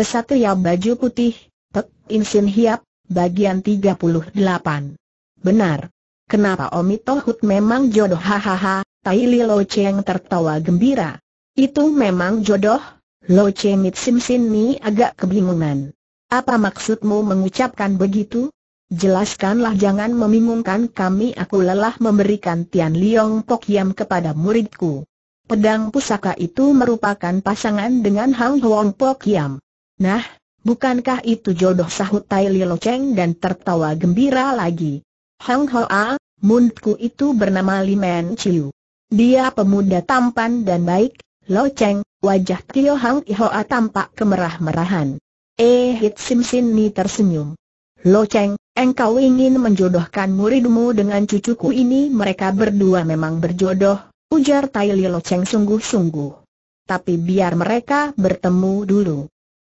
Kesatria baju putih, Pek Insin Hiap, bagian 38. Benar. Kenapa Omi Tohut memang jodoh hahaha, Tai Li Lo Cheng tertawa gembira. Itu memang jodoh? Lo Cheng It Sim Sin Ni agak kebingungan. Apa maksudmu mengucapkan begitu? Jelaskanlah jangan membingungkan kami aku lelah memberikan Tian Liong Pok Yam kepada muridku. Pedang pusaka itu merupakan pasangan dengan Hang Huang Pok Yam. Nah, bukankah itu jodoh sahut Tai Lilo Cheng dan tertawa gembira lagi. Hang Hoa, muntku itu bernama Limen Chiu. Dia pemuda tampan dan baik, Lo Cheng, wajah Tio Hang Hoa tampak kemerah-merahan. Eh Hit Sim Sin Ni tersenyum. Lo Cheng, engkau ingin menjodohkan muridmu dengan cucuku ini mereka berdua memang berjodoh, ujar Tai Lilo Cheng sungguh-sungguh. Tapi biar mereka bertemu dulu.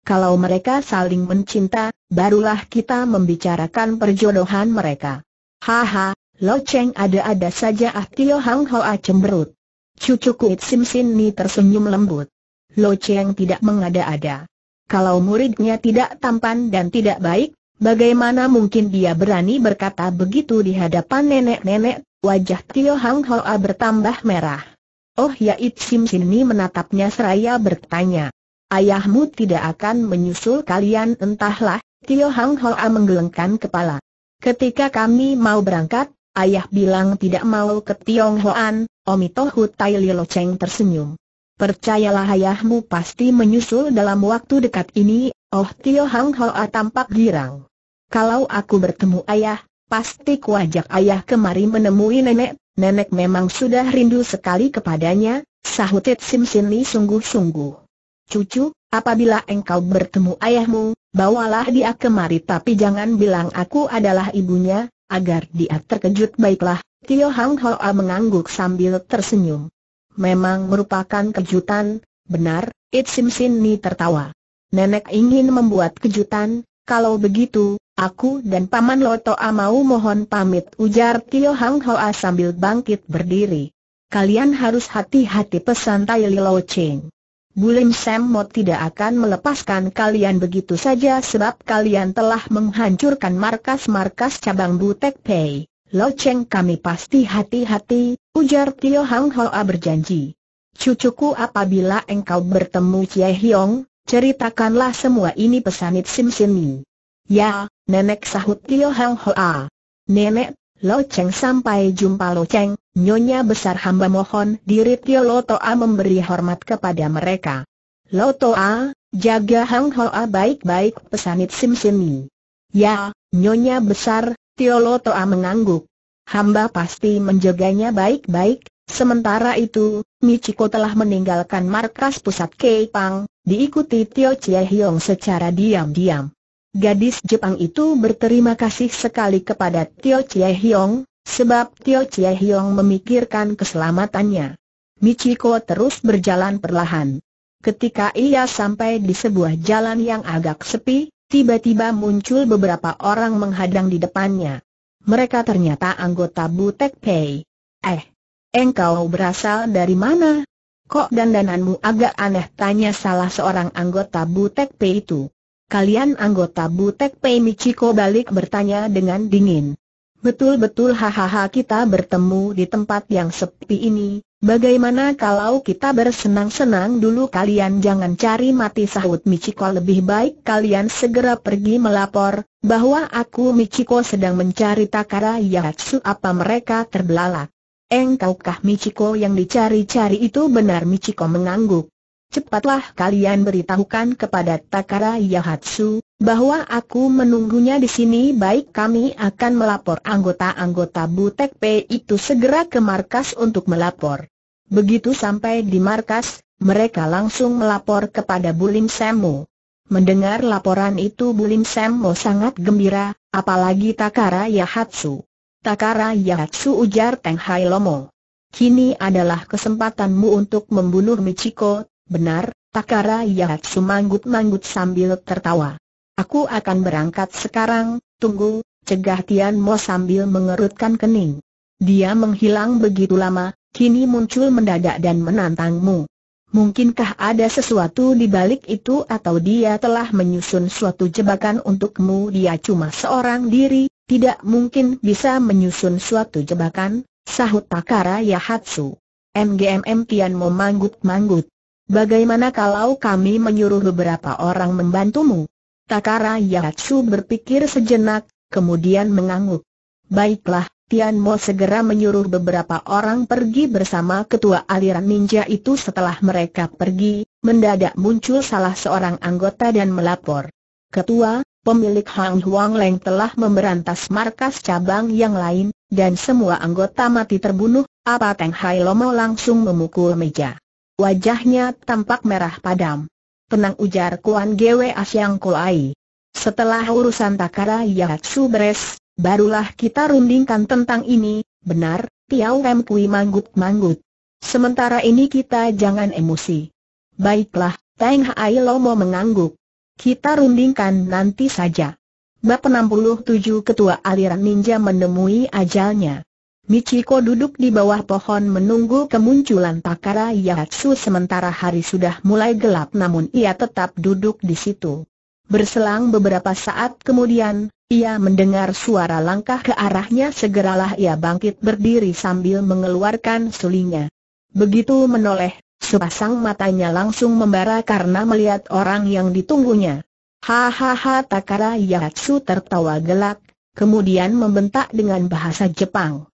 Kalau mereka saling mencinta, barulah kita membicarakan perjodohan mereka. Haha, Lo Cheng ada-ada saja Ah Tio Hang Hoa cemberut. Cucu Kuit Sim Sin Ni tersenyum lembut. Lo Cheng tidak mengada-ada. Kalau muridnya tidak tampan dan tidak baik, bagaimana mungkin dia berani berkata begitu di hadapan nenek-nenek? Wajah Tio Hang Hoa bertambah merah. Oh ya It Sim Sin Ni menatapnya seraya bertanya. Ayahmu tidak akan menyusul kalian entahlah, Tio Hang Hoa menggelengkan kepala. Ketika kami mau berangkat, ayah bilang tidak mau ke Tiong Hoan, Omito Hutai Lilo Cheng tersenyum. Percayalah ayahmu pasti menyusul dalam waktu dekat ini, oh Tio Hang Hoa tampak girang. Kalau aku bertemu ayah, pasti kuajak ayah kemari menemui nenek, nenek memang sudah rindu sekali kepadanya, sahut Sim Sin Li sungguh-sungguh. Cucu, apabila engkau bertemu ayahmu, bawalah dia kemari tapi jangan bilang aku adalah ibunya, agar dia terkejut baiklah. Tio Hang Hoa mengangguk sambil tersenyum. Memang merupakan kejutan, benar, It Sim Sin Ni tertawa. Nenek ingin membuat kejutan, kalau begitu, aku dan Paman Loto A mau mohon pamit ujar Tio Hang Hoa sambil bangkit berdiri. Kalian harus hati-hati pesan Tai Lilo Cheng. Bulim Semot tidak akan melepaskan kalian begitu saja sebab kalian telah menghancurkan markas-markas cabang Butek Pei. Lo Cheng kami pasti hati-hati, ujar Tio Hang Hoa berjanji. Cucuku apabila engkau bertemu Chie Hiong, ceritakanlah semua ini pesanit Sim Simi. Ya, nenek sahut Tio Hang Hoa. Nenek, Lo Cheng sampai jumpa Lo Cheng, nyonya besar hamba mohon diri Tio Lo Toa memberi hormat kepada mereka. Lo Toa, jaga Hang Hoa baik-baik pesanit Sim Simi. Ya, nyonya besar, Tio Lo Toa mengangguk. Hamba pasti menjaganya baik-baik, Sementara itu, Michiko telah meninggalkan markas pusat Keipang, diikuti Tio Chie Hiong secara diam-diam. Gadis Jepang itu berterima kasih sekali kepada Tio Chie Hyong, sebab Tio Chie Hyong memikirkan keselamatannya. Michiko terus berjalan perlahan. Ketika ia sampai di sebuah jalan yang agak sepi, tiba-tiba muncul beberapa orang menghadang di depannya. Mereka ternyata anggota Butek Pei. Eh, engkau berasal dari mana? Kok dandananmu agak aneh tanya salah seorang anggota Butek Pei itu. Kalian anggota Butek Pei Michiko balik bertanya dengan dingin. Betul-betul hahaha kita bertemu di tempat yang sepi ini, bagaimana kalau kita bersenang-senang dulu kalian jangan cari mati sahut Michiko lebih baik kalian segera pergi melapor, bahwa aku Michiko sedang mencari Takara Yahatsu apa mereka terbelalak. Engkaukah Michiko yang dicari-cari itu benar Michiko mengangguk cepatlah kalian beritahukan kepada Takara Yahatsu, bahwa aku menunggunya di sini baik kami akan melapor anggota-anggota Butek P itu segera ke markas untuk melapor. Begitu sampai di markas, mereka langsung melapor kepada Bulim Semo. Mendengar laporan itu Bulim Semo sangat gembira, apalagi Takara Yahatsu. Takara Yahatsu ujar Teng Hai Lomo. Kini adalah kesempatanmu untuk membunuh Michiko, Benar, Takara Yahatsu manggut-manggut sambil tertawa. Aku akan berangkat sekarang, tunggu, cegah Tian Mo sambil mengerutkan kening. Dia menghilang begitu lama, kini muncul mendadak dan menantangmu. Mungkinkah ada sesuatu di balik itu atau dia telah menyusun suatu jebakan untukmu dia cuma seorang diri, tidak mungkin bisa menyusun suatu jebakan, sahut Takara Yahatsu. MGMM Tian Mo manggut-manggut. Bagaimana kalau kami menyuruh beberapa orang membantumu? Takara Yahatsu berpikir sejenak, kemudian mengangguk. Baiklah, Tian Mo segera menyuruh beberapa orang pergi bersama ketua aliran ninja itu setelah mereka pergi, mendadak muncul salah seorang anggota dan melapor. Ketua, pemilik Hang Huang Leng telah memberantas markas cabang yang lain, dan semua anggota mati terbunuh, apa Teng Hai Lomo langsung memukul meja. Wajahnya tampak merah padam. Tenang ujar Kuan Gwe Asyang Kulai. Setelah urusan Takara Yahatsu beres, barulah kita rundingkan tentang ini, benar, Tiau Rem Kui manggut-manggut. Sementara ini kita jangan emosi. Baiklah, Teng Hai Lomo mengangguk. Kita rundingkan nanti saja. Bab 67 Ketua Aliran Ninja menemui ajalnya. Michiko duduk di bawah pohon menunggu kemunculan Takara Yahatsu sementara hari sudah mulai gelap namun ia tetap duduk di situ. Berselang beberapa saat kemudian, ia mendengar suara langkah ke arahnya segeralah ia bangkit berdiri sambil mengeluarkan sulingnya. Begitu menoleh, sepasang matanya langsung membara karena melihat orang yang ditunggunya. Hahaha Takara Yahatsu tertawa gelak, kemudian membentak dengan bahasa Jepang.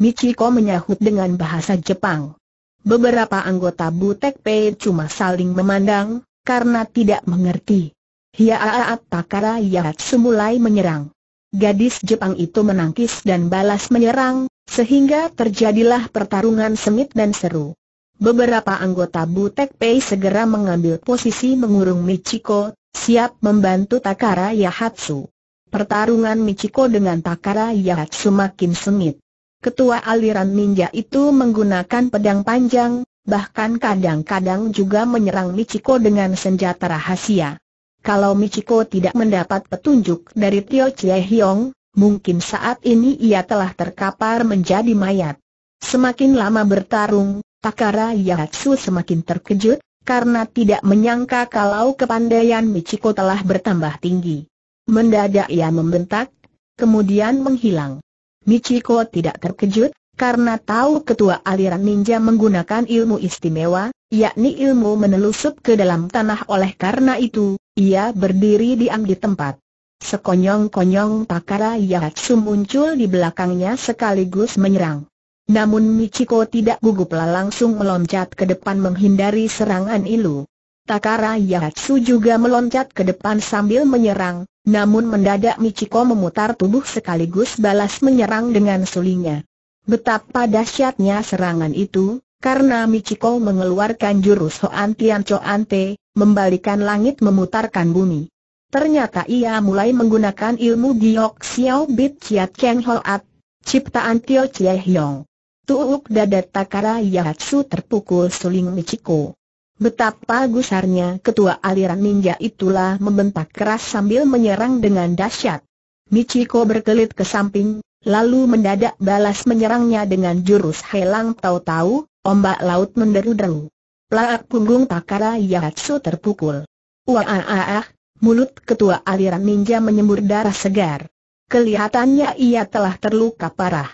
Michiko menyahut dengan bahasa Jepang. Beberapa anggota Butek Pei cuma saling memandang, karena tidak mengerti. Hiaaat Takara Yahatsu mulai menyerang. Gadis Jepang itu menangkis dan balas menyerang, sehingga terjadilah pertarungan sengit dan seru. Beberapa anggota Butek Pei segera mengambil posisi mengurung Michiko, siap membantu Takara Yahatsu. Pertarungan Michiko dengan Takara Yahatsu makin sengit ketua aliran ninja itu menggunakan pedang panjang, bahkan kadang-kadang juga menyerang Michiko dengan senjata rahasia. Kalau Michiko tidak mendapat petunjuk dari Tio Chie Hiong, mungkin saat ini ia telah terkapar menjadi mayat. Semakin lama bertarung, Takara Yahatsu semakin terkejut, karena tidak menyangka kalau kepandaian Michiko telah bertambah tinggi. Mendadak ia membentak, kemudian menghilang. Michiko tidak terkejut, karena tahu ketua aliran ninja menggunakan ilmu istimewa, yakni ilmu menelusup ke dalam tanah oleh karena itu, ia berdiri diam di tempat. Sekonyong-konyong Takara Yahatsu muncul di belakangnya sekaligus menyerang. Namun Michiko tidak guguplah langsung meloncat ke depan menghindari serangan Ilu. Takara Yahatsu juga meloncat ke depan sambil menyerang, namun mendadak Michiko memutar tubuh sekaligus balas menyerang dengan sulinya. Betapa dahsyatnya serangan itu, karena Michiko mengeluarkan jurus Hoan Tian Choan Te, membalikan langit memutarkan bumi. Ternyata ia mulai menggunakan ilmu Giyok Xiao Bit Chiat Keng Hoat, ciptaan Tio Chie Hiong. Tuuk dada Takara Yahatsu terpukul suling Michiko. Betapa gusarnya ketua aliran ninja itulah membentak keras sambil menyerang dengan dahsyat. Michiko berkelit ke samping, lalu mendadak balas menyerangnya dengan jurus helang tahu-tahu, ombak laut menderu-deru. Plaak punggung Takara Yatsu terpukul. Wah, mulut ketua aliran ninja menyembur darah segar. Kelihatannya ia telah terluka parah.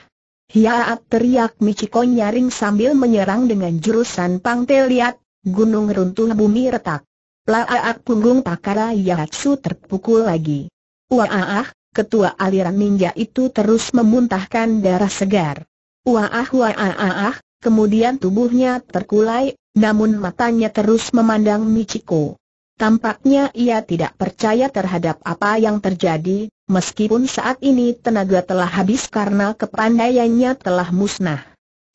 Hiaat teriak Michiko nyaring sambil menyerang dengan jurusan pangteliat, Gunung runtuh bumi retak. Plaaak punggung Takara Yahatsu terpukul lagi. Waah, ah ah, ketua aliran ninja itu terus memuntahkan darah segar. Waah waah, ah kemudian tubuhnya terkulai, namun matanya terus memandang Michiko. Tampaknya ia tidak percaya terhadap apa yang terjadi, meskipun saat ini tenaga telah habis karena kepandaiannya telah musnah.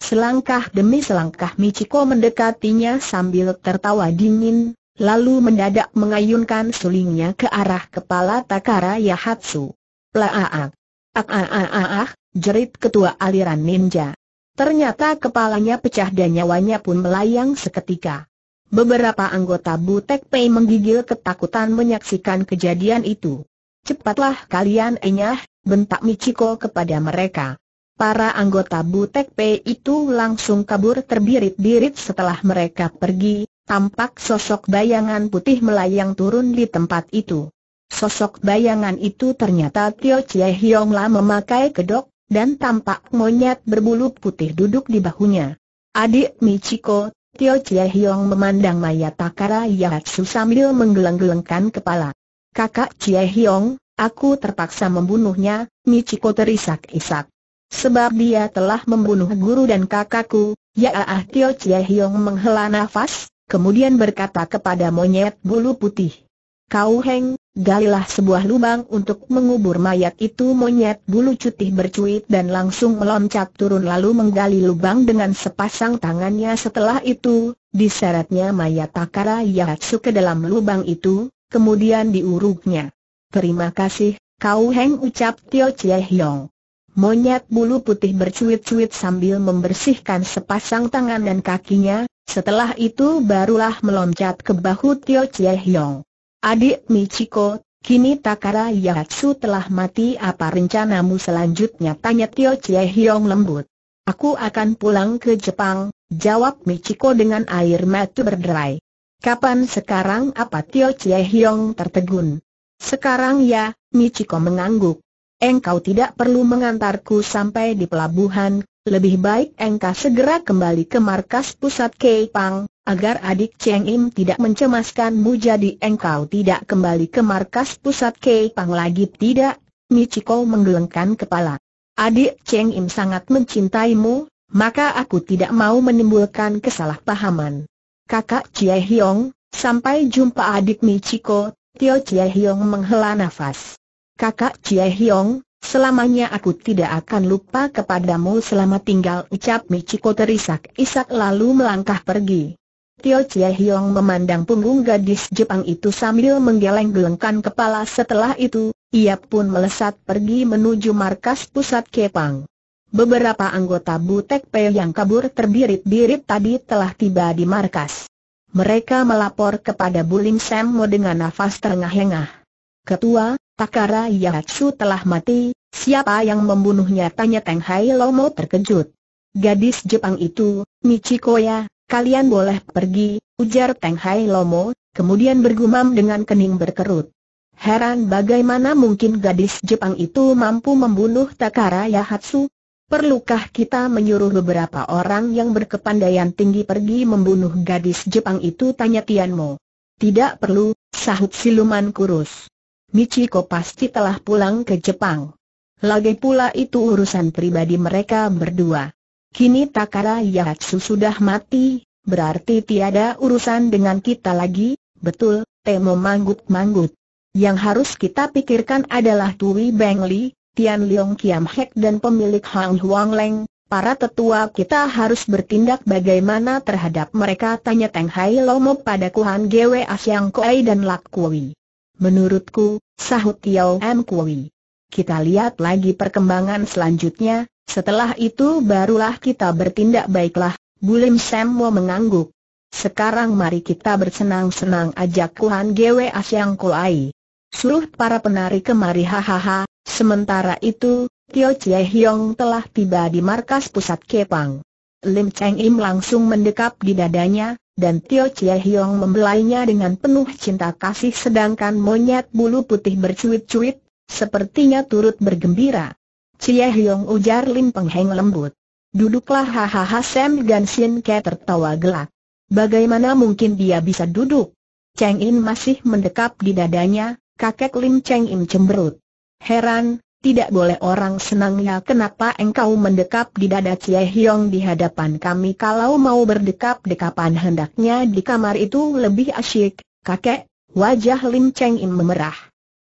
Selangkah demi selangkah Michiko mendekatinya sambil tertawa dingin, lalu mendadak mengayunkan sulingnya ke arah kepala Takara Yahatsu. Plaaak! ak a jerit ketua aliran ninja. Ternyata kepalanya pecah dan nyawanya pun melayang seketika. Beberapa anggota Butek Pei menggigil ketakutan menyaksikan kejadian itu. Cepatlah kalian enyah, bentak Michiko kepada mereka. Para anggota Butek P itu langsung kabur terbirit-birit setelah mereka pergi, tampak sosok bayangan putih melayang turun di tempat itu. Sosok bayangan itu ternyata Tio Chie Hiong La memakai kedok, dan tampak monyet berbulu putih duduk di bahunya. Adik Michiko, Tio Chie Hiong memandang mayat Takara Yatsu sambil menggeleng-gelengkan kepala. Kakak Chie Hiong, aku terpaksa membunuhnya, Michiko terisak-isak. Sebab dia telah membunuh guru dan kakakku, ya ah Tio Chie Hiong menghela nafas, kemudian berkata kepada monyet bulu putih. Kau Heng, galilah sebuah lubang untuk mengubur mayat itu monyet bulu cutih bercuit dan langsung meloncat turun lalu menggali lubang dengan sepasang tangannya setelah itu, diseretnya mayat Takara Yatsu ke dalam lubang itu, kemudian diuruknya. Terima kasih, Kau Heng ucap Tio Chie Hiong. Monyet bulu putih bercuit-cuit sambil membersihkan sepasang tangan dan kakinya, setelah itu barulah meloncat ke bahu Tio Chie Hiong. Adik Michiko, kini Takara Yahatsu telah mati apa rencanamu selanjutnya tanya Tio Chie Hiong lembut. Aku akan pulang ke Jepang, jawab Michiko dengan air mata berderai. Kapan sekarang apa Tio Chie Hiong tertegun? Sekarang ya, Michiko mengangguk engkau tidak perlu mengantarku sampai di pelabuhan, lebih baik engkau segera kembali ke markas pusat Kepang, agar adik Cheng Im tidak mencemaskanmu jadi engkau tidak kembali ke markas pusat Kepang lagi tidak, Michiko menggelengkan kepala. Adik Cheng Im sangat mencintaimu, maka aku tidak mau menimbulkan kesalahpahaman. Kakak Chie Hiong, sampai jumpa adik Michiko, Tio Chie Hiong menghela nafas. Kakak Chie Hiong, selamanya aku tidak akan lupa kepadamu selama tinggal ucap Michiko terisak-isak lalu melangkah pergi. Tio Chie Hiong memandang punggung gadis Jepang itu sambil menggeleng-gelengkan kepala setelah itu, ia pun melesat pergi menuju markas pusat Kepang. Beberapa anggota Butek Pe yang kabur terbirit-birit tadi telah tiba di markas. Mereka melapor kepada Bulim Semmo dengan nafas terengah-engah. Ketua, Takara Yahatsu telah mati, siapa yang membunuhnya? Tanya Teng Hai Lomo terkejut. Gadis Jepang itu, Michiko ya, kalian boleh pergi, ujar Teng Hai Lomo, kemudian bergumam dengan kening berkerut. Heran bagaimana mungkin gadis Jepang itu mampu membunuh Takara Yahatsu? Perlukah kita menyuruh beberapa orang yang berkepandaian tinggi pergi membunuh gadis Jepang itu? Tanya Tianmo. Tidak perlu, sahut siluman kurus. Michiko pasti telah pulang ke Jepang. Lagi pula itu urusan pribadi mereka berdua. Kini Takara Yatsu sudah mati, berarti tiada urusan dengan kita lagi, betul, Temo manggut-manggut. Yang harus kita pikirkan adalah Tui Beng Li, Tian Leong Kiam Hek dan pemilik Hang Huang Leng, para tetua kita harus bertindak bagaimana terhadap mereka tanya Teng Hai Lomo pada Kuhan Gwe Asyang Koei dan Lak Kui. Menurutku, sahut Tiao M. Kui. Kita lihat lagi perkembangan selanjutnya, setelah itu barulah kita bertindak baiklah, Bulim Semwo mengangguk. Sekarang mari kita bersenang-senang ajak Kuhan Gwe Asyang Kulai. Suruh para penari kemari hahaha, sementara itu, Tio Chie Hiong telah tiba di markas pusat Kepang. Lim Cheng Im langsung mendekap di dadanya, dan Tio Chie Hiong membelainya dengan penuh cinta kasih sedangkan monyet bulu putih bercuit-cuit, sepertinya turut bergembira. Chie Hiong ujar Lim Peng Heng lembut. Duduklah hahaha Sam dan Sin Ke tertawa gelak. Bagaimana mungkin dia bisa duduk? Cheng In masih mendekap di dadanya, kakek Lim Cheng In cemberut. Heran, tidak boleh orang senang ya. kenapa engkau mendekap di dada Cie Hiong di hadapan kami kalau mau berdekap-dekapan hendaknya di kamar itu lebih asyik, kakek, wajah Lim Cheng Im memerah.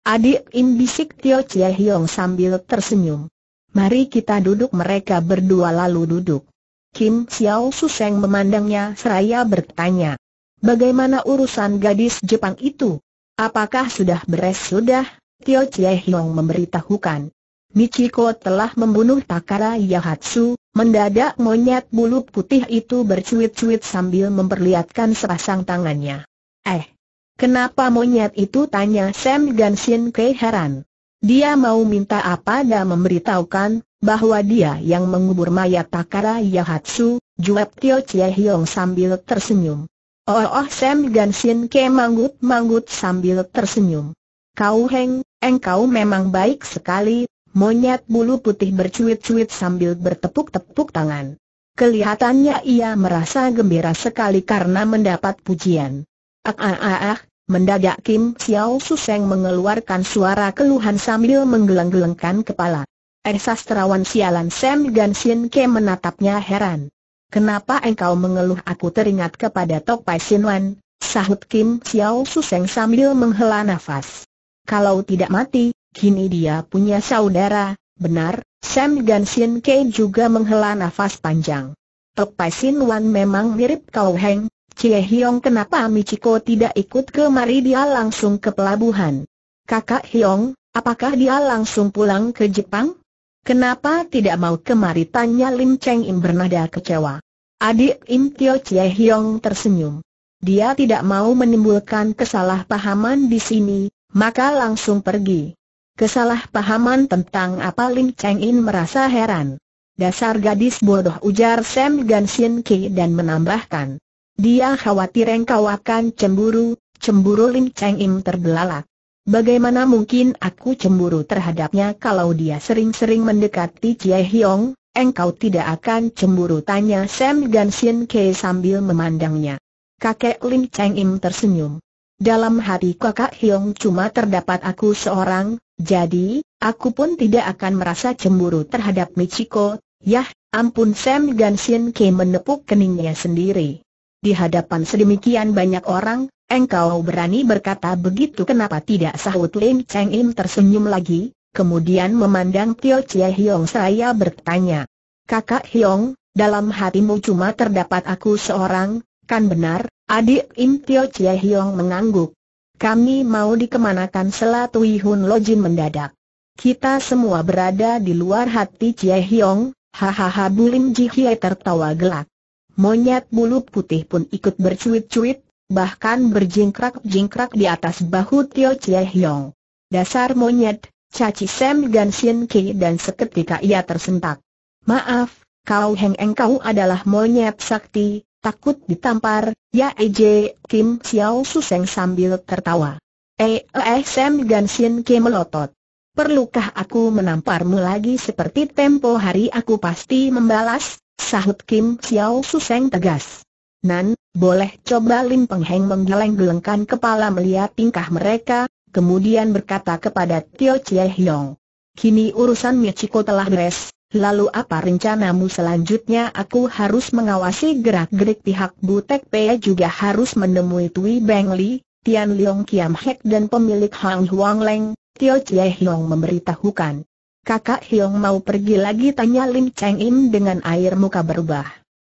Adik Im bisik Tio Cie Hiong sambil tersenyum. Mari kita duduk mereka berdua lalu duduk. Kim Xiao Suseng memandangnya seraya bertanya. Bagaimana urusan gadis Jepang itu? Apakah sudah beres sudah? Tio Chie Hiong memberitahukan. Michiko telah membunuh Takara Yahatsu, mendadak monyet bulu putih itu bercuit-cuit sambil memperlihatkan sepasang tangannya. Eh, kenapa monyet itu tanya Sam Gansin keheran? heran. Dia mau minta apa dan memberitahukan, bahwa dia yang mengubur mayat Takara Yahatsu, Jawab Tio Chie Hiong sambil tersenyum. Oh, oh Sam Gansin ke manggut-manggut sambil tersenyum. Kau Heng, engkau memang baik sekali, monyet bulu putih bercuit-cuit sambil bertepuk-tepuk tangan. Kelihatannya ia merasa gembira sekali karena mendapat pujian. Ah ah ah, ah mendadak Kim Xiao Suseng mengeluarkan suara keluhan sambil menggeleng-gelengkan kepala. Eh sastrawan sialan Sam Ganshin Ke menatapnya heran. Kenapa engkau mengeluh aku teringat kepada Tok Pai Sin Wan, sahut Kim Xiao Suseng sambil menghela nafas. Kalau tidak mati, kini dia punya saudara, benar, Sam Sin Ke juga menghela nafas panjang. Tok Pai Sin Wan memang mirip Kau Heng, Cie Hiong kenapa Michiko tidak ikut kemari dia langsung ke pelabuhan. Kakak Hiong, apakah dia langsung pulang ke Jepang? Kenapa tidak mau kemari tanya Lim Cheng Im bernada kecewa. Adik Im Tio Cie Hiong tersenyum. Dia tidak mau menimbulkan kesalahpahaman di sini, maka langsung pergi. Kesalahpahaman tentang apa Lim Cheng In merasa heran. Dasar gadis bodoh ujar Sam Sin Ki dan menambahkan. Dia khawatir engkau akan cemburu, cemburu Lim Cheng In terbelalak. Bagaimana mungkin aku cemburu terhadapnya kalau dia sering-sering mendekati Chie Hiong? engkau tidak akan cemburu tanya Sam Sin Ki sambil memandangnya. Kakek Lim Cheng Im tersenyum. Dalam hati kakak Hiong cuma terdapat aku seorang, jadi, aku pun tidak akan merasa cemburu terhadap Michiko, yah, ampun Sam Ganshin Ke menepuk keningnya sendiri. Di hadapan sedemikian banyak orang, engkau berani berkata begitu kenapa tidak sahut Lim Cheng Im tersenyum lagi, kemudian memandang Tio Chie Hiong saya bertanya. Kakak Hiong, dalam hatimu cuma terdapat aku seorang, kan benar, Adik Im Tio Chie Hiong mengangguk. Kami mau dikemanakan Selat Wei Hun Lo Jin mendadak. Kita semua berada di luar hati Chie Hiong, hahaha Bulim Ji Hie tertawa gelak. Monyet bulu putih pun ikut bercuit-cuit, bahkan berjingkrak-jingkrak di atas bahu Tio Chie Hiong. Dasar monyet, caci Sam Gan Sien Ki dan seketika ia tersentak. Maaf, kau Heng Eng kau adalah monyet sakti, Takut ditampar, ya EJ, Kim Xiao Suseng sambil tertawa. Eh, eh Sam Gansin Kim melotot. Perlukah aku menamparmu lagi seperti tempo hari aku pasti membalas, sahut Kim Xiao Suseng tegas. Nan, boleh coba Lim Peng Heng menggeleng-gelengkan kepala melihat tingkah mereka, kemudian berkata kepada Tio Chie Hiong. Kini urusan Michiko telah beres, Lalu apa rencanamu selanjutnya aku harus mengawasi gerak-gerik pihak Butek Pea juga harus menemui Tui Beng Li, Tian Leong Kiam Hek dan pemilik Hang Huang Leng, Tio Chie Hiong memberitahukan. Kakak Hiong mau pergi lagi tanya Lim Cheng Im dengan air muka berubah.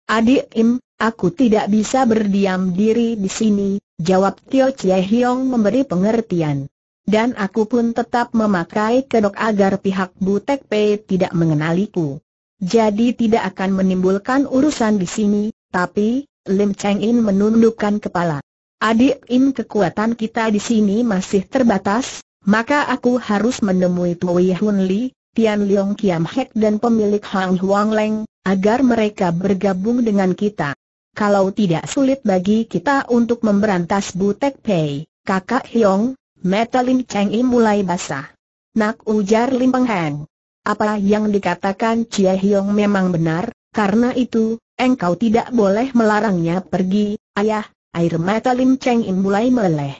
Adik Im, aku tidak bisa berdiam diri di sini, jawab Tio Chie Hiong memberi pengertian. Dan aku pun tetap memakai kedok agar pihak Butek P tidak mengenaliku. Jadi tidak akan menimbulkan urusan di sini, tapi, Lim Cheng In menundukkan kepala. Adik In kekuatan kita di sini masih terbatas, maka aku harus menemui Tui Hun Li, Tian Leong Kiam Hek dan pemilik Hang Huang Leng, agar mereka bergabung dengan kita. Kalau tidak sulit bagi kita untuk memberantas Butek Pei, kakak Hiong, Mata Lim Cheng I mulai basah. Nak ujar Lim Peng Heng. Apa yang dikatakan Cia Hiong memang benar, karena itu, engkau tidak boleh melarangnya pergi, ayah, air mata Lim Cheng Im mulai meleleh.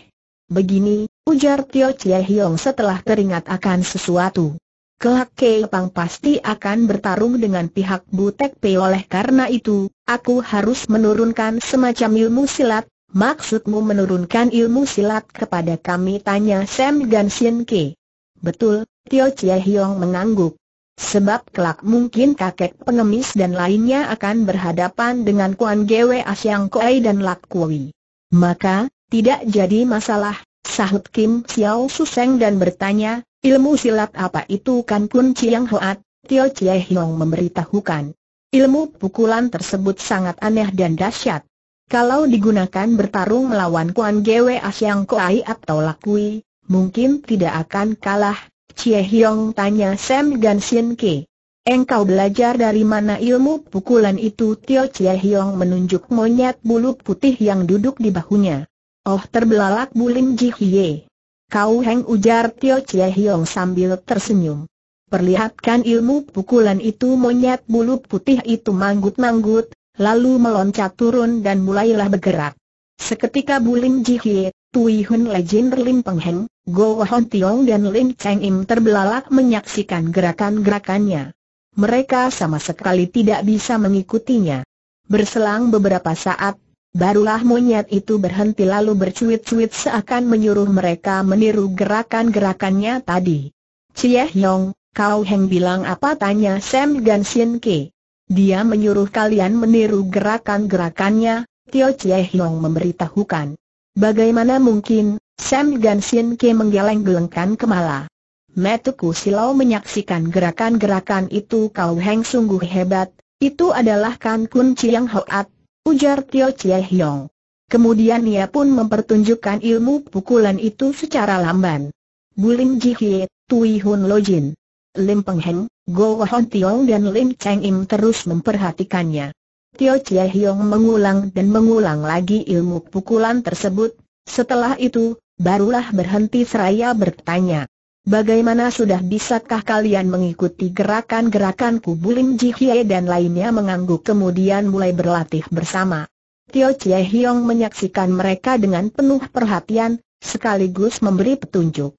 Begini, ujar Tio Cie Hiong setelah teringat akan sesuatu. Kelak Kei Pang pasti akan bertarung dengan pihak Butek Pei oleh karena itu, aku harus menurunkan semacam ilmu silat, Maksudmu menurunkan ilmu silat kepada kami tanya Sam dan Sien Ke. Betul, Tio Chie Hiong mengangguk. Sebab kelak mungkin kakek pengemis dan lainnya akan berhadapan dengan Kuan Gwe Asyang Koei dan Lak Kui. Maka, tidak jadi masalah, sahut Kim Xiao Suseng dan bertanya, ilmu silat apa itu kan Kun Chiang Hoat, Tio Chie Hiong memberitahukan. Ilmu pukulan tersebut sangat aneh dan dahsyat. Kalau digunakan bertarung melawan Kuan Gwe Asyang Koai atau Lakui, mungkin tidak akan kalah, Chie Hiong tanya Sam Gan Sien Ke. Engkau belajar dari mana ilmu pukulan itu Tio Chie Hiong menunjuk monyet bulu putih yang duduk di bahunya. Oh terbelalak Bulim Ji Hye. Kau heng ujar Tio Chie Hiong sambil tersenyum. Perlihatkan ilmu pukulan itu monyet bulu putih itu manggut-manggut, lalu meloncat turun dan mulailah bergerak. Seketika Bulim Jihye, Tui Hun Lejin Lim Pengheng, Heng, Go Hon Tiong dan Lim Cheng Im terbelalak menyaksikan gerakan-gerakannya. Mereka sama sekali tidak bisa mengikutinya. Berselang beberapa saat, barulah monyet itu berhenti lalu bercuit-cuit seakan menyuruh mereka meniru gerakan-gerakannya tadi. Cie Yong, kau Heng bilang apa tanya Sam Gan Sien Ke. Dia menyuruh kalian meniru gerakan-gerakannya, Tio Chie Hiong memberitahukan. Bagaimana mungkin, Sam Sin Ke menggeleng-gelengkan kemala. Metuku Silau menyaksikan gerakan-gerakan itu kau Heng sungguh hebat, itu adalah Kan Kun ciang Hoat, ujar Tio Chie Hiong. Kemudian ia pun mempertunjukkan ilmu pukulan itu secara lamban. Buling Hie, Tui Hun Lo Jin, Lim Peng Heng, Go Hon Tiong dan Lim Cheng Im terus memperhatikannya. Tio Chia Hiong mengulang dan mengulang lagi ilmu pukulan tersebut, setelah itu, barulah berhenti seraya bertanya. Bagaimana sudah bisakah kalian mengikuti gerakan-gerakanku Bulim Ji Hye dan lainnya mengangguk kemudian mulai berlatih bersama. Tio Chie Hiong menyaksikan mereka dengan penuh perhatian, sekaligus memberi petunjuk.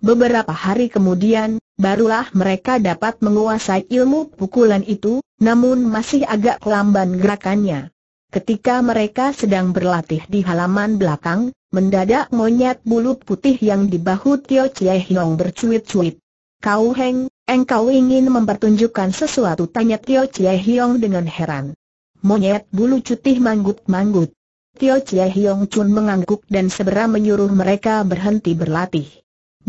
Beberapa hari kemudian, barulah mereka dapat menguasai ilmu pukulan itu, namun masih agak lamban gerakannya. Ketika mereka sedang berlatih di halaman belakang, mendadak monyet bulu putih yang di bahu Tio Chie Hiong bercuit-cuit. Kau Heng, engkau ingin mempertunjukkan sesuatu tanya Tio Chie Hiong dengan heran. Monyet bulu cutih manggut-manggut. Tio Chie Hiong Chun mengangguk dan segera menyuruh mereka berhenti berlatih.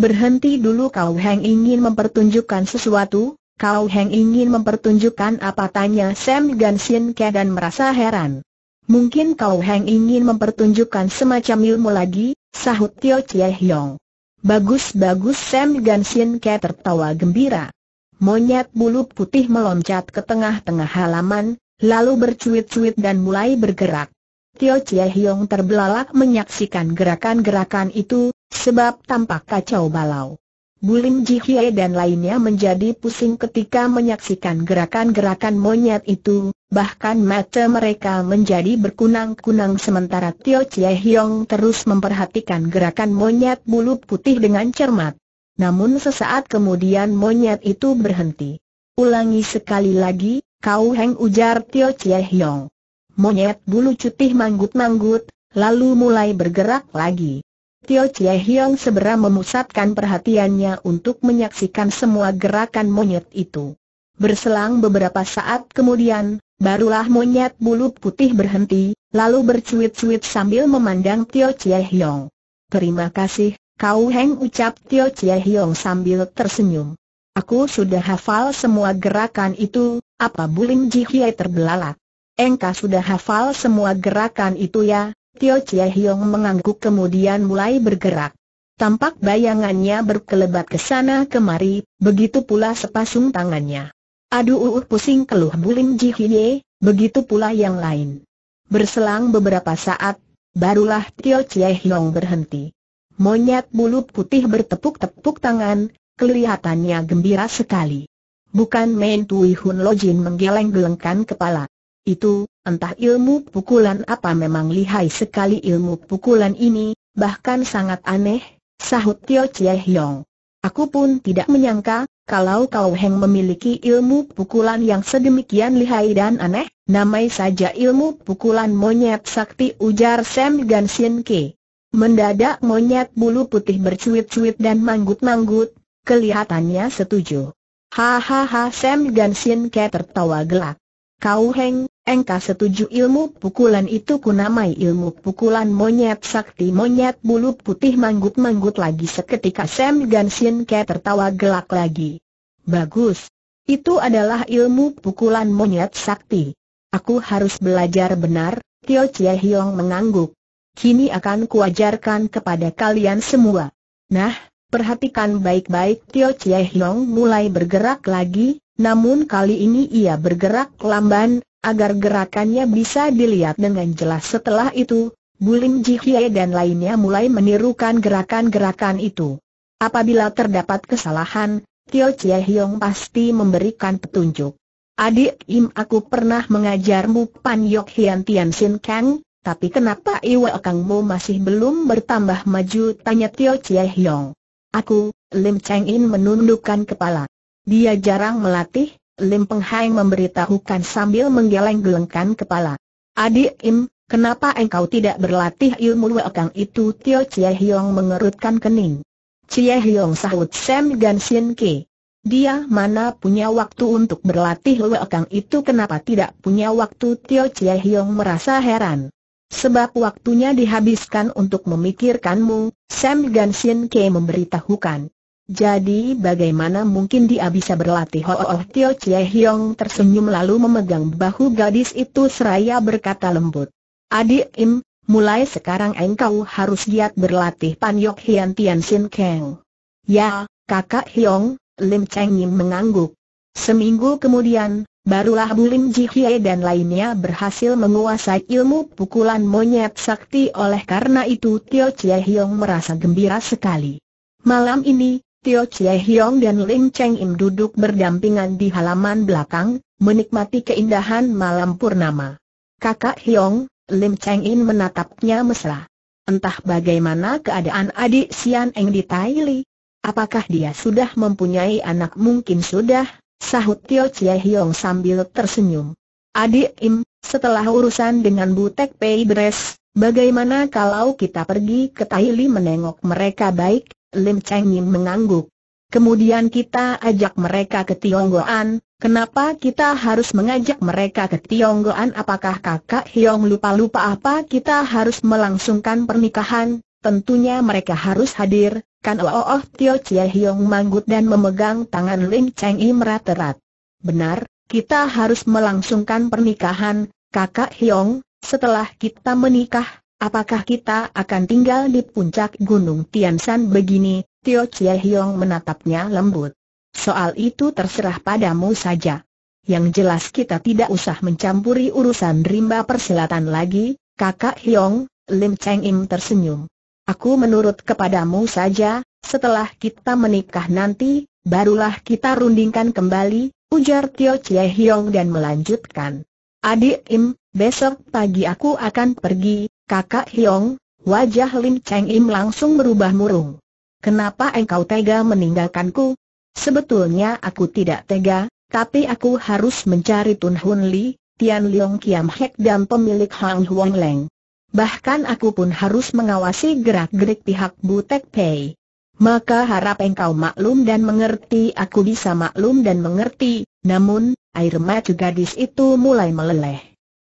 Berhenti dulu Kau Heng ingin mempertunjukkan sesuatu, Kau Heng ingin mempertunjukkan apa tanya Sam Sin Ke dan merasa heran. Mungkin Kau Heng ingin mempertunjukkan semacam ilmu lagi, sahut Tio Chie Hyong. Bagus-bagus Sam Sin Ke tertawa gembira. Monyet bulu putih meloncat ke tengah-tengah halaman, lalu bercuit-cuit dan mulai bergerak. Tio Chie Hyong terbelalak menyaksikan gerakan-gerakan itu, Sebab tampak kacau balau. Bulim Jihye dan lainnya menjadi pusing ketika menyaksikan gerakan-gerakan monyet itu, bahkan mata mereka menjadi berkunang-kunang sementara Tio Chie Hyong terus memperhatikan gerakan monyet bulu putih dengan cermat. Namun sesaat kemudian monyet itu berhenti. Ulangi sekali lagi, kau heng ujar Tio Chie Hyong. Monyet bulu putih manggut-manggut, lalu mulai bergerak lagi. Tio Chie Hiong segera memusatkan perhatiannya untuk menyaksikan semua gerakan monyet itu. Berselang beberapa saat kemudian, barulah monyet bulu putih berhenti, lalu bercuit-cuit sambil memandang Tio Chie Hiong. Terima kasih, kau Heng ucap Tio Chie Hiong sambil tersenyum. Aku sudah hafal semua gerakan itu, apa Bulim Ji Hye terbelalak. Engkau sudah hafal semua gerakan itu ya, Tio Chie Hiong mengangguk kemudian mulai bergerak. Tampak bayangannya berkelebat ke sana kemari, begitu pula sepasung tangannya. Aduh uh, uh pusing keluh bulim Ji Hye, begitu pula yang lain. Berselang beberapa saat, barulah Tio Chie Hiong berhenti. Monyet bulu putih bertepuk-tepuk tangan, kelihatannya gembira sekali. Bukan main Tui Hun Lo Jin menggeleng-gelengkan kepala itu, entah ilmu pukulan apa memang lihai sekali ilmu pukulan ini, bahkan sangat aneh, sahut Tio Chie Hyong. Aku pun tidak menyangka, kalau kau Heng memiliki ilmu pukulan yang sedemikian lihai dan aneh, namai saja ilmu pukulan monyet sakti ujar Sam Sien Ke. Mendadak monyet bulu putih bercuit-cuit dan manggut-manggut, kelihatannya setuju. Hahaha Sam Sien Ke tertawa gelak. Kau Heng, engkau setuju ilmu pukulan itu ku namai ilmu pukulan monyet sakti monyet bulu putih manggut-manggut lagi seketika Sam Gansin Ke tertawa gelak lagi. Bagus. Itu adalah ilmu pukulan monyet sakti. Aku harus belajar benar, Tio Chie Hiong mengangguk. Kini akan kuajarkan kepada kalian semua. Nah, perhatikan baik-baik Tio Chie Hiong mulai bergerak lagi, namun kali ini ia bergerak lamban, agar gerakannya bisa dilihat dengan jelas setelah itu, Bulim Jihye dan lainnya mulai menirukan gerakan-gerakan itu. Apabila terdapat kesalahan, Tio Chie Hiong pasti memberikan petunjuk. Adik Im aku pernah mengajarmu Pan Yok Hian Tian Sin Kang, tapi kenapa Iwa Kangmu masih belum bertambah maju? Tanya Tio Chie Hiong. Aku, Lim Cheng In menundukkan kepala. Dia jarang melatih, Lim Peng Hai memberitahukan sambil menggeleng-gelengkan kepala. Adik Im, kenapa engkau tidak berlatih ilmu wekang itu? Tio Chie Hiong mengerutkan kening. Chie Hiong sahut Sam Gan Sien Ke. Dia mana punya waktu untuk berlatih wekang itu kenapa tidak punya waktu Tio Chie Hiong merasa heran. Sebab waktunya dihabiskan untuk memikirkanmu, Sam Gan Sien Ke memberitahukan. Jadi bagaimana mungkin dia bisa berlatih Ho oh, oh, oh Tio Chie Hiong tersenyum lalu memegang bahu gadis itu seraya berkata lembut. Adik Im, mulai sekarang engkau harus giat berlatih Pan Yok Hian Tian Sin Kang. Ya, kakak Hiong, Lim Cheng Im mengangguk. Seminggu kemudian, barulah Bu Lim Ji Hye dan lainnya berhasil menguasai ilmu pukulan monyet sakti oleh karena itu Tio Chie Hiong merasa gembira sekali. Malam ini, Tio Chie Hiong dan Lim Cheng Im duduk berdampingan di halaman belakang, menikmati keindahan malam purnama. Kakak Hiong, Lim Cheng Im menatapnya mesra. Entah bagaimana keadaan adik Sian Eng di Li. Apakah dia sudah mempunyai anak mungkin sudah, sahut Tio Chie Hiong sambil tersenyum. Adik Im, setelah urusan dengan Butek Pei Beres, bagaimana kalau kita pergi ke Li menengok mereka baik, Lim Cheng Ying mengangguk. Kemudian kita ajak mereka ke Tionggoan, kenapa kita harus mengajak mereka ke Tionggoan apakah kakak Hiong lupa-lupa apa kita harus melangsungkan pernikahan, tentunya mereka harus hadir, kan oh, oh, oh Tio Chia Hiong manggut dan memegang tangan Lim Cheng Yim merat-erat. Benar, kita harus melangsungkan pernikahan, kakak Hiong, setelah kita menikah, Apakah kita akan tinggal di puncak Gunung Tiansan begini? Tio Chie Hiong menatapnya lembut. Soal itu terserah padamu saja. Yang jelas kita tidak usah mencampuri urusan rimba perselatan lagi, kakak Hiong, Lim Cheng Im tersenyum. Aku menurut kepadamu saja, setelah kita menikah nanti, barulah kita rundingkan kembali, ujar Tio Chie Hiong dan melanjutkan. Adik Im, besok pagi aku akan pergi, Kakak Hiong, wajah Lim Cheng Im langsung berubah murung. Kenapa engkau tega meninggalkanku? Sebetulnya aku tidak tega, tapi aku harus mencari Tun Hun Li, Tian Leong Kiam Hek dan pemilik Hang Huang Leng. Bahkan aku pun harus mengawasi gerak-gerik pihak Butek Pei. Maka harap engkau maklum dan mengerti aku bisa maklum dan mengerti, namun, air mata gadis itu mulai meleleh.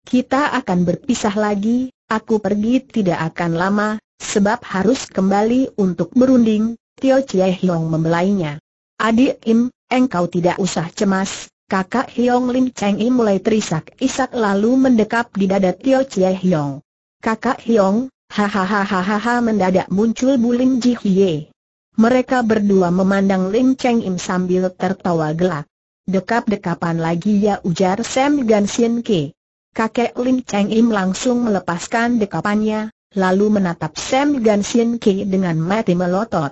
Kita akan berpisah lagi, Aku pergi tidak akan lama, sebab harus kembali untuk berunding, Tio Chie Hiong membelainya. Adik Im, engkau tidak usah cemas, kakak Hiong Lin Cheng Im mulai terisak-isak lalu mendekap di dada Tio Chie Hiong. Kakak Hiong, hahaha mendadak muncul Bulim Ji Hye. Mereka berdua memandang Lim Cheng Im sambil tertawa gelak. Dekap-dekapan lagi ya ujar Sam Gan Sien Ke kakek Lim Cheng Im langsung melepaskan dekapannya, lalu menatap Sam Gan Sien Ki dengan mati melotot.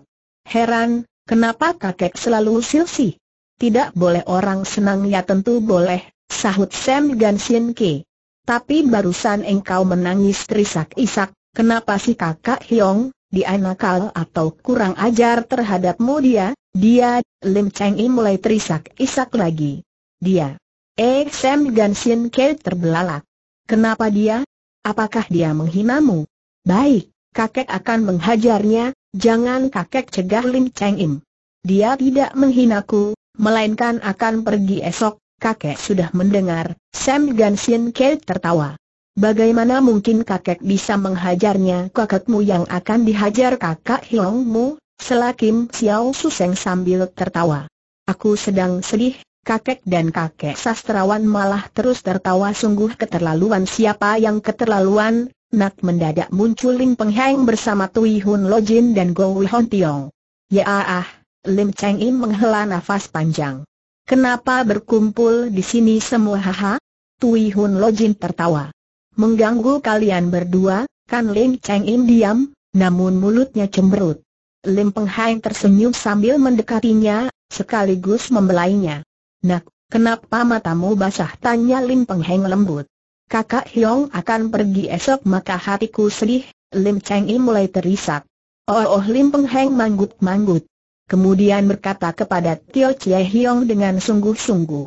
Heran, kenapa kakek selalu silsi? Tidak boleh orang senang ya tentu boleh, sahut Sam Gan Sien Ki. Tapi barusan engkau menangis terisak-isak, kenapa sih kakak Hiong, dia nakal atau kurang ajar terhadapmu dia, dia, Lim Cheng Im mulai terisak-isak lagi. Dia Eh Sam Gansin Kate terbelalak. Kenapa dia? Apakah dia menghinamu? Baik, kakek akan menghajarnya, jangan kakek cegah Lim Cheng Im. Dia tidak menghinaku, melainkan akan pergi esok, kakek sudah mendengar, Sam Gansin Kate tertawa. Bagaimana mungkin kakek bisa menghajarnya kakekmu yang akan dihajar kakak Mu, selakim Xiao Suseng sambil tertawa. Aku sedang sedih, kakek dan kakek sastrawan malah terus tertawa sungguh keterlaluan siapa yang keterlaluan, nak mendadak muncul Lim Peng Heng bersama Tui Hun Lo Jin dan Go Hon Tiong. Ya ah, ah, Lim Cheng Im menghela nafas panjang. Kenapa berkumpul di sini semua haha? Tui Hun Lo Jin tertawa. Mengganggu kalian berdua, kan Lim Cheng Im diam, namun mulutnya cemberut. Lim Peng Heng tersenyum sambil mendekatinya, sekaligus membelainya. Nak, kenapa matamu basah? Tanya Lim Pengheng lembut. Kakak Hiong akan pergi esok maka hatiku sedih, Lim Cheng Yi mulai terisak. Oh oh Lim Pengheng manggut-manggut. Kemudian berkata kepada Tio Chie Hiong dengan sungguh-sungguh.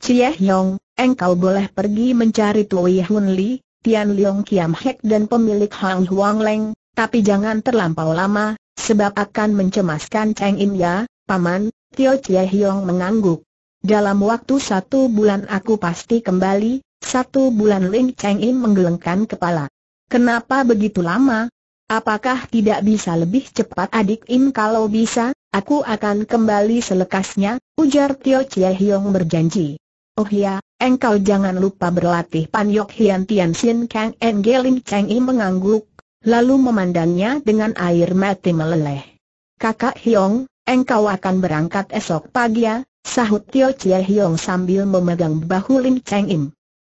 Chie Hiong, engkau boleh pergi mencari Tui Hun Li, Tian Leong Kiam Hek dan pemilik Hang Huang Leng, tapi jangan terlampau lama, sebab akan mencemaskan Cheng Im ya, Paman, Tio Chie Hiong mengangguk. Dalam waktu satu bulan aku pasti kembali, satu bulan Ling Cheng Im menggelengkan kepala. Kenapa begitu lama? Apakah tidak bisa lebih cepat adik Im kalau bisa, aku akan kembali selekasnya, ujar Tio Chie Hiong berjanji. Oh ya, engkau jangan lupa berlatih Pan Yok Hian Tian Sin Kang Enge Ling Cheng Im mengangguk, lalu memandangnya dengan air mati meleleh. Kakak Hiong, engkau akan berangkat esok pagi ya, Sahut Tio Chie Hiong sambil memegang bahu Lim Cheng Im.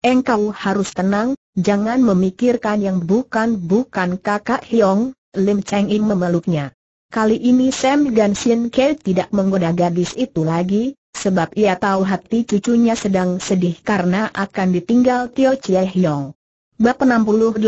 Engkau harus tenang, jangan memikirkan yang bukan-bukan kakak Hiong, Lim Cheng Im memeluknya. Kali ini Sam dan Xin Ke tidak menggoda gadis itu lagi, sebab ia tahu hati cucunya sedang sedih karena akan ditinggal Tio Chie Hiong. Bab 68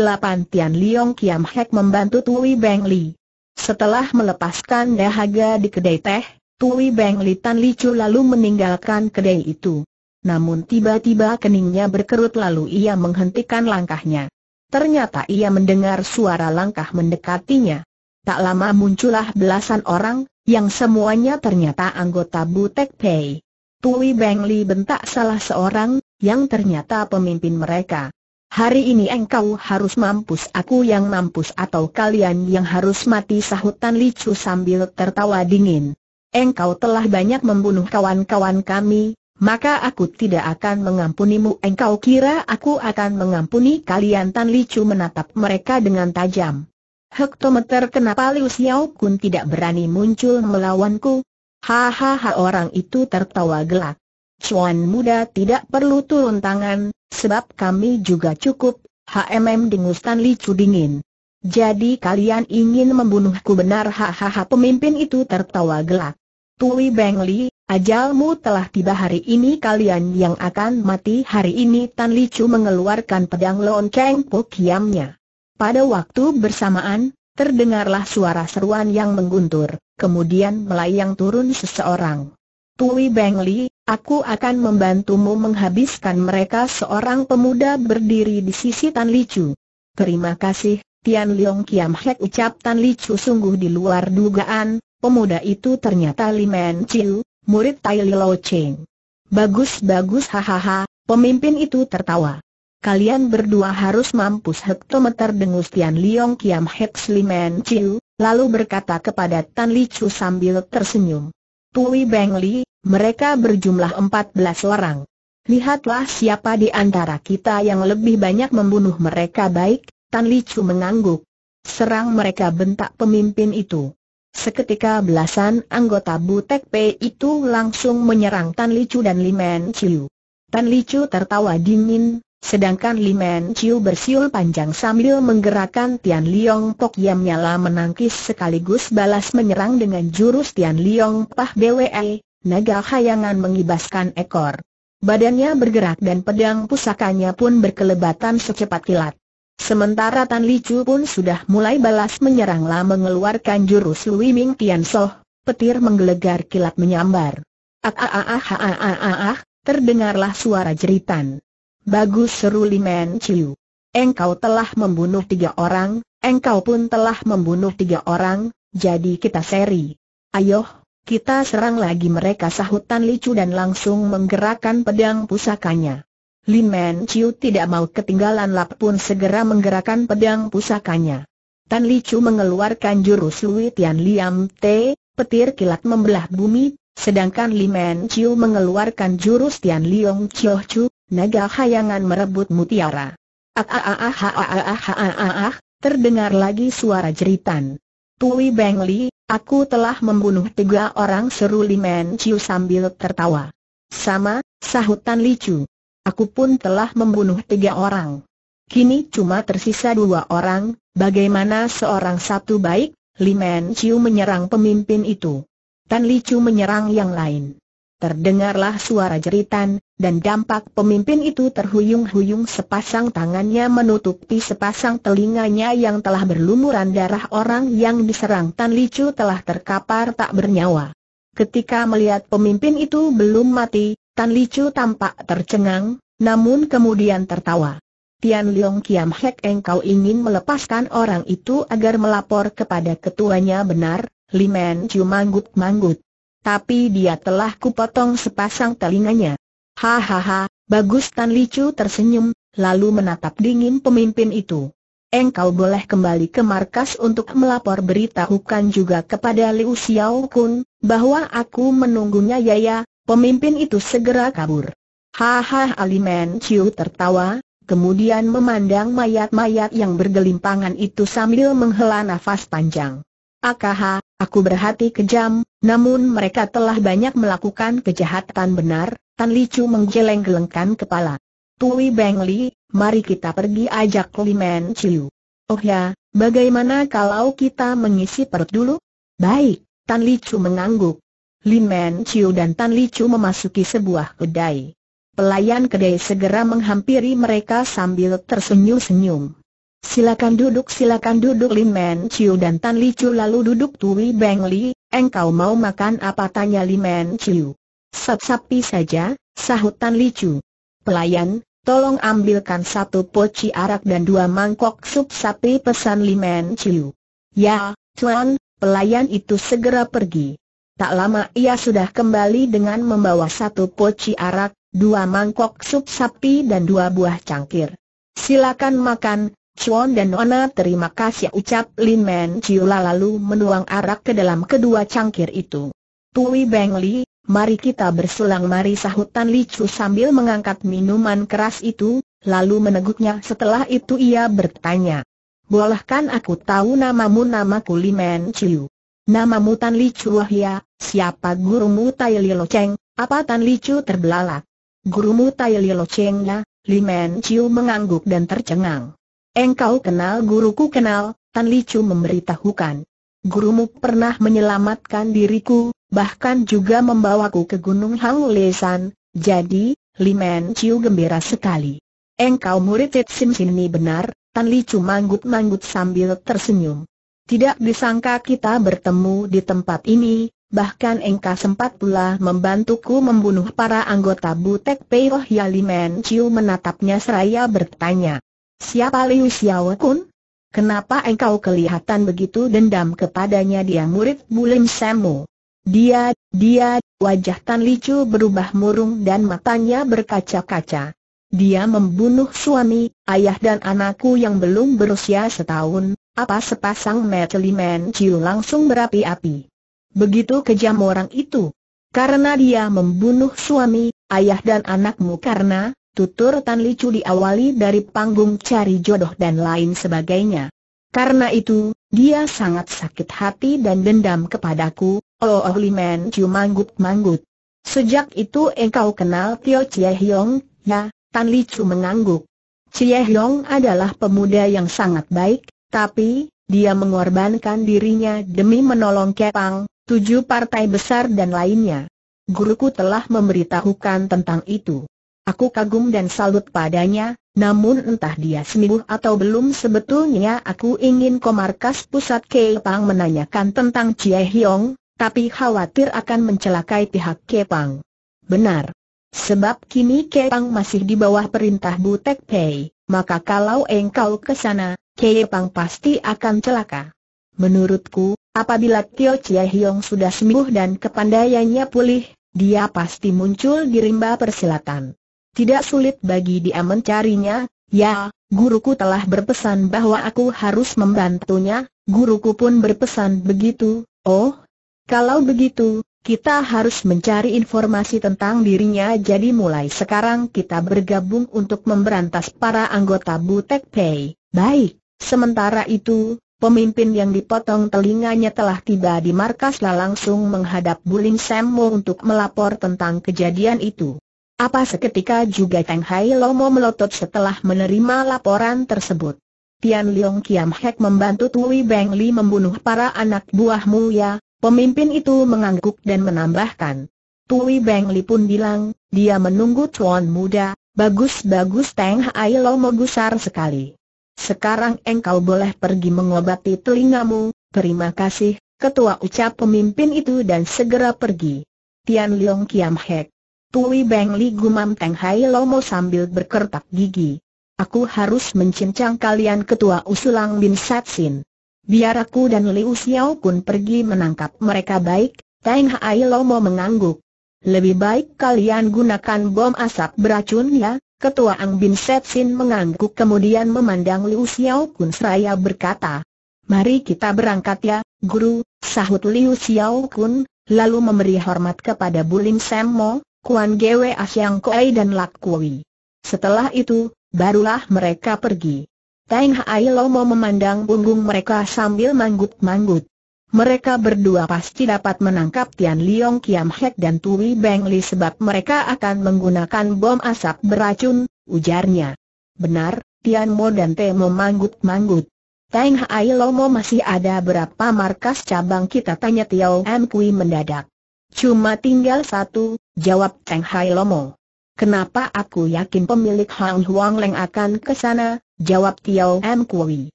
Tian Liong Kiam Hek membantu Tui Beng Li. Setelah melepaskan dahaga di kedai teh, Tui Beng Li Chu lalu meninggalkan kedai itu. Namun tiba-tiba keningnya berkerut lalu ia menghentikan langkahnya. Ternyata ia mendengar suara langkah mendekatinya. Tak lama muncullah belasan orang, yang semuanya ternyata anggota Butek Pei. Tui Beng Li bentak salah seorang, yang ternyata pemimpin mereka. Hari ini engkau harus mampus aku yang mampus atau kalian yang harus mati sahutan Licu sambil tertawa dingin engkau telah banyak membunuh kawan-kawan kami, maka aku tidak akan mengampunimu. Engkau kira aku akan mengampuni kalian? Tan Licu menatap mereka dengan tajam. Hektometer kenapa Liu Xiao Kun tidak berani muncul melawanku? Hahaha orang itu tertawa gelak. Cuan muda tidak perlu turun tangan, sebab kami juga cukup, HMM dengus Tan Licu dingin. Jadi kalian ingin membunuhku benar hahaha pemimpin itu tertawa gelak. Tuli Beng Li, ajalmu telah tiba hari ini kalian yang akan mati hari ini Tan Li Chu mengeluarkan pedang Leon lonceng pukiamnya. Pada waktu bersamaan, terdengarlah suara seruan yang mengguntur, kemudian melayang turun seseorang. Tuli Beng Li, aku akan membantumu menghabiskan mereka seorang pemuda berdiri di sisi Tan Li Chu. Terima kasih, Tian Leong Kiam Hek ucap Tan Li Chu sungguh di luar dugaan, Pemuda itu ternyata Limen Chiu, murid Tai Lo Cheng. Bagus-bagus hahaha, pemimpin itu tertawa. Kalian berdua harus mampus hektometer dengus Tian Liong Kiam Hex Limen Chiu, lalu berkata kepada Tan Li Chu sambil tersenyum. Tui Beng Li, mereka berjumlah 14 orang. Lihatlah siapa di antara kita yang lebih banyak membunuh mereka baik, Tan Li Chu mengangguk. Serang mereka bentak pemimpin itu. Seketika belasan anggota Butek P itu langsung menyerang Tan Li Chu dan Limen Chiu. Tan Li Chu tertawa dingin, sedangkan Limen Chiu bersiul panjang sambil menggerakkan Tian Liong Pok yang nyala menangkis sekaligus balas menyerang dengan jurus Tian Liong Pah BWE, naga hayangan mengibaskan ekor. Badannya bergerak dan pedang pusakanya pun berkelebatan secepat kilat. Sementara Tan Li Chu pun sudah mulai balas menyeranglah mengeluarkan jurus Lui Ming Tian Soh, petir menggelegar kilat menyambar. Ah ah ah ah ah ah ah ah, terdengarlah suara jeritan. Bagus seru Li Men Chiu. Engkau telah membunuh tiga orang, engkau pun telah membunuh tiga orang, jadi kita seri. Ayo, kita serang lagi mereka sahut Tan Li Chu dan langsung menggerakkan pedang pusakanya. Li Men Chiu tidak mau ketinggalan lap pun segera menggerakkan pedang pusakanya. Tan Li Chu mengeluarkan jurus Lui Tian Liam Te, petir kilat membelah bumi, sedangkan Li Men Chiu mengeluarkan jurus Tian Liong Chiu Chu, naga hayangan merebut mutiara. Ah ah ah ah ah ah ah ah ah ah, terdengar lagi suara jeritan. Tui Beng Li, aku telah membunuh tiga orang seru Li Men Chiu sambil tertawa. Sama, sahut Tan Li Chu. Aku pun telah membunuh tiga orang. Kini cuma tersisa dua orang, bagaimana seorang satu baik, Li Men Chiu menyerang pemimpin itu. Tan Li Chu menyerang yang lain. Terdengarlah suara jeritan, dan dampak pemimpin itu terhuyung-huyung sepasang tangannya menutupi sepasang telinganya yang telah berlumuran darah orang yang diserang Tan Li Chu telah terkapar tak bernyawa. Ketika melihat pemimpin itu belum mati, Tan Licu tampak tercengang, namun kemudian tertawa. Tian Leong Kiam Hek engkau ingin melepaskan orang itu agar melapor kepada ketuanya benar, Li Men Chu manggut-manggut. Tapi dia telah kupotong sepasang telinganya. Hahaha, bagus Tan Licu tersenyum, lalu menatap dingin pemimpin itu. Engkau boleh kembali ke markas untuk melapor beritahukan juga kepada Liu Xiao Kun, bahwa aku menunggunya ya ya. Pemimpin itu segera kabur. Hahaha Alimen Chiu tertawa, kemudian memandang mayat-mayat yang bergelimpangan itu sambil menghela nafas panjang. Akaha, aku berhati kejam, namun mereka telah banyak melakukan kejahatan benar, Tan Li Chu menggeleng-gelengkan kepala. Tui Beng Li, mari kita pergi ajak Alimen Chiu. Oh ya, bagaimana kalau kita mengisi perut dulu? Baik, Tan Li Chu mengangguk. Lin Men Chiu dan Tan Li Chu memasuki sebuah kedai. Pelayan kedai segera menghampiri mereka sambil tersenyum-senyum. Silakan duduk, silakan duduk Lin Men Chiu dan Tan Li Chu lalu duduk Tui Beng Li, engkau mau makan apa tanya Lin Men Chiu. Sap sapi saja, sahut Tan Li Chu. Pelayan, tolong ambilkan satu poci arak dan dua mangkok sup sapi pesan Lin Men Chiu. Ya, Tuan, pelayan itu segera pergi. Tak lama ia sudah kembali dengan membawa satu poci arak, dua mangkok sup sapi dan dua buah cangkir. Silakan makan, Chuan dan Nona terima kasih ucap Lin Men Chiula lalu menuang arak ke dalam kedua cangkir itu. Tui Beng Li, mari kita berselang mari sahutan Li Chu sambil mengangkat minuman keras itu, lalu meneguknya setelah itu ia bertanya. Bolehkan aku tahu namamu namaku Lin Men Chiu. Namamu Tan Li Chuahya, siapa gurumu Tai Li Lo Cheng, apa Tan Li Chu terbelalak? Gurumu Tai Li Lo Cheng ya, Li Men Chiu mengangguk dan tercengang. Engkau kenal guruku kenal, Tan Li Chu memberitahukan. Gurumu pernah menyelamatkan diriku, bahkan juga membawaku ke Gunung Hang Lesan, jadi, Li Men Chiu gembira sekali. Engkau murid Sim Sini benar, Tan Li Chu manggut-manggut sambil tersenyum. Tidak disangka kita bertemu di tempat ini, bahkan engkau sempat pula membantuku membunuh para anggota Butek Peoh Yalimen Chiu menatapnya seraya bertanya. Siapa Liu Xiao Kun? Kenapa engkau kelihatan begitu dendam kepadanya dia murid Bulim Semu? Dia, dia, wajah Tan Licu berubah murung dan matanya berkaca-kaca. Dia membunuh suami, ayah dan anakku yang belum berusia setahun, apa sepasang Metelimen Ciu langsung berapi-api. Begitu kejam orang itu. Karena dia membunuh suami, ayah dan anakmu karena, tutur Tan Li Licu diawali dari panggung cari jodoh dan lain sebagainya. Karena itu, dia sangat sakit hati dan dendam kepadaku, Oh Oh Limen Ciu manggut-manggut. Sejak itu engkau kenal Tio Chie Hiong, ya, Tan Li Licu mengangguk. Chie Hiong adalah pemuda yang sangat baik, tapi, dia mengorbankan dirinya demi menolong Kepang, tujuh partai besar dan lainnya. Guruku telah memberitahukan tentang itu. Aku kagum dan salut padanya, namun entah dia sembuh atau belum sebetulnya aku ingin ke markas pusat Kepang menanyakan tentang Chie Hiong, tapi khawatir akan mencelakai pihak Kepang. Benar. Sebab kini Kepang masih di bawah perintah Butek Pei, maka kalau engkau ke sana, Kei Pang pasti akan celaka. Menurutku, apabila Tio Chia Hiong sudah sembuh dan kepandaiannya pulih, dia pasti muncul di rimba persilatan. Tidak sulit bagi dia mencarinya, ya, guruku telah berpesan bahwa aku harus membantunya, guruku pun berpesan begitu, oh, kalau begitu, kita harus mencari informasi tentang dirinya jadi mulai sekarang kita bergabung untuk memberantas para anggota Butek Pei, baik. Sementara itu, pemimpin yang dipotong telinganya telah tiba di markas lah langsung menghadap Buling Semmo untuk melapor tentang kejadian itu. Apa seketika juga Tang Hai Lomo melotot setelah menerima laporan tersebut. Tian Leong Kiam Hek membantu Tui Beng Li membunuh para anak buahmu ya, pemimpin itu mengangguk dan menambahkan. Tui Beng Li pun bilang, dia menunggu tuan muda, bagus-bagus Tang Hai Lomo gusar sekali. Sekarang engkau boleh pergi mengobati telingamu, terima kasih, ketua ucap pemimpin itu dan segera pergi. Tian Leong Kiam Hek. Tui Beng Li Gumam Teng Hai Lomo sambil berkertak gigi. Aku harus mencincang kalian ketua usulang Bin Satsin. Biar aku dan Liu Xiao Kun pergi menangkap mereka baik, Teng Hai Lomo mengangguk. Lebih baik kalian gunakan bom asap beracun ya, Ketua Ang Bin Set Sin mengangguk kemudian memandang Liu Xiao Kun seraya berkata, Mari kita berangkat ya, Guru, sahut Liu Xiao Kun, lalu memberi hormat kepada Bulim Semmo, Kuan Gwe Asyang Koei dan Lak Kui. Setelah itu, barulah mereka pergi. Teng Hai Lomo memandang punggung mereka sambil manggut-manggut mereka berdua pasti dapat menangkap Tian Liong Kiam Hek dan Tui Beng Li sebab mereka akan menggunakan bom asap beracun, ujarnya. Benar, Tian Mo dan Temo manggut-manggut. Teng Hai Lomo masih ada berapa markas cabang kita tanya Tiao M Kui mendadak. Cuma tinggal satu, jawab Teng Hai Lomo. Kenapa aku yakin pemilik Hang Huang Leng akan ke sana, jawab Tiao M Kui.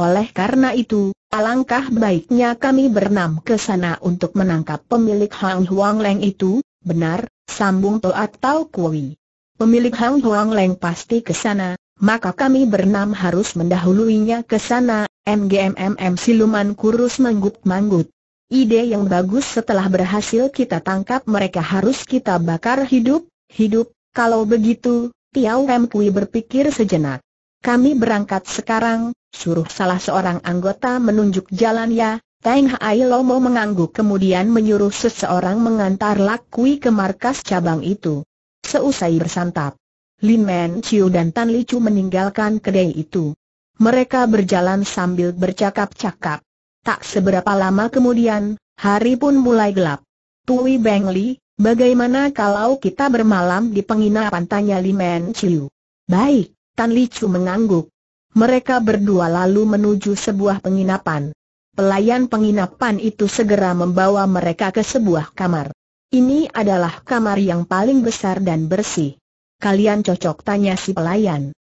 Oleh karena itu, alangkah baiknya kami bernam ke sana untuk menangkap pemilik Hang Huang Leng itu, benar, sambung To atau Kui. Pemilik Hang Huang Leng pasti ke sana, maka kami bernam harus mendahuluinya ke sana, MGMMM siluman kurus manggut-manggut. Ide yang bagus setelah berhasil kita tangkap mereka harus kita bakar hidup, hidup, kalau begitu, Tiao Kui berpikir sejenak. Kami berangkat sekarang, suruh salah seorang anggota menunjuk jalan ya, Teng Hai Lomo mengangguk kemudian menyuruh seseorang mengantar Lakui ke markas cabang itu. Seusai bersantap, Lin Men Chiu dan Tan Li Chu meninggalkan kedai itu. Mereka berjalan sambil bercakap-cakap. Tak seberapa lama kemudian, hari pun mulai gelap. Tui Beng Li, bagaimana kalau kita bermalam di penginapan tanya Lin Men Chiu? Baik, Tan Li Chu mengangguk. Mereka berdua lalu menuju sebuah penginapan. Pelayan penginapan itu segera membawa mereka ke sebuah kamar. Ini adalah kamar yang paling besar dan bersih. Kalian cocok tanya si pelayan.